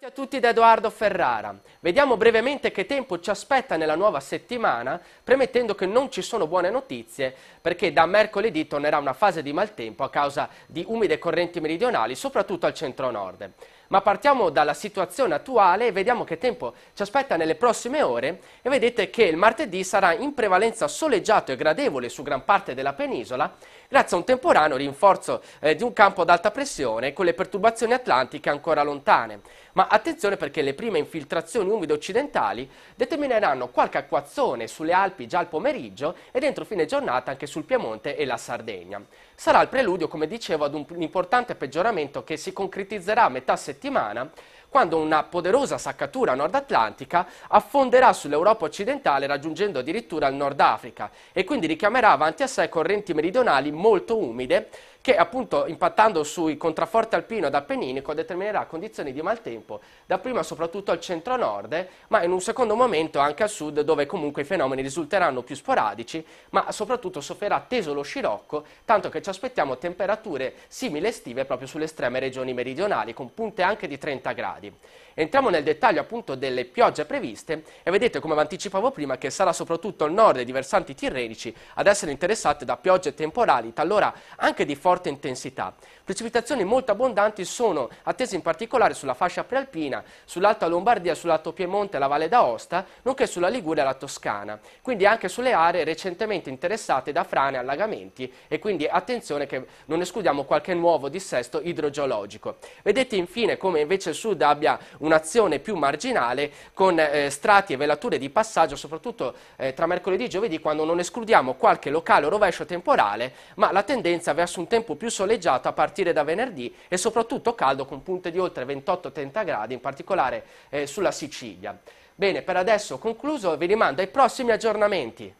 Bentornati a tutti da Edoardo Ferrara. Vediamo brevemente che tempo ci aspetta nella nuova settimana, premettendo che non ci sono buone notizie perché da mercoledì tornerà una fase di maltempo a causa di umide correnti meridionali, soprattutto al centro-nord. Ma partiamo dalla situazione attuale e vediamo che tempo ci aspetta nelle prossime ore e vedete che il martedì sarà in prevalenza soleggiato e gradevole su gran parte della penisola grazie a un temporaneo rinforzo eh, di un campo ad alta pressione con le perturbazioni atlantiche ancora lontane. Ma attenzione perché le prime infiltrazioni umide occidentali determineranno qualche acquazzone sulle Alpi già al pomeriggio e dentro fine giornata anche sul Piemonte e la Sardegna. Sarà il preludio, come dicevo, ad un importante peggioramento che si concretizzerà a metà settimana quando una poderosa saccatura nord-atlantica affonderà sull'Europa occidentale raggiungendo addirittura il Nord Africa e quindi richiamerà avanti a sé correnti meridionali molto umide che appunto impattando sui contrafforti alpino ed appenninico determinerà condizioni di maltempo, dapprima soprattutto al centro-nord, ma in un secondo momento anche al sud dove comunque i fenomeni risulteranno più sporadici, ma soprattutto sofferà teso lo scirocco, tanto che ci aspettiamo temperature simili estive proprio sulle estreme regioni meridionali, con punte anche di 30 gradi. Entriamo nel dettaglio appunto delle piogge previste e vedete come vi anticipavo prima che sarà soprattutto il nord dei versanti tirrenici ad essere interessati da piogge temporali, talora anche di forza forte intensità. Precipitazioni molto abbondanti sono attese in particolare sulla fascia prealpina, sull'Alta Lombardia, sull'Alto Piemonte e la Valle d'Aosta, nonché sulla Liguria e la Toscana, quindi anche sulle aree recentemente interessate da frane, e allagamenti e quindi attenzione che non escludiamo qualche nuovo dissesto idrogeologico. Vedete infine come invece il Sud abbia un'azione più marginale con eh, strati e velature di passaggio, soprattutto eh, tra mercoledì e giovedì, quando non escludiamo qualche locale rovescio temporale, ma la tendenza verso un tempo tempo più soleggiato a partire da venerdì e soprattutto caldo con punte di oltre 28-30 gradi, in particolare eh, sulla Sicilia. Bene, per adesso concluso, vi rimando ai prossimi aggiornamenti.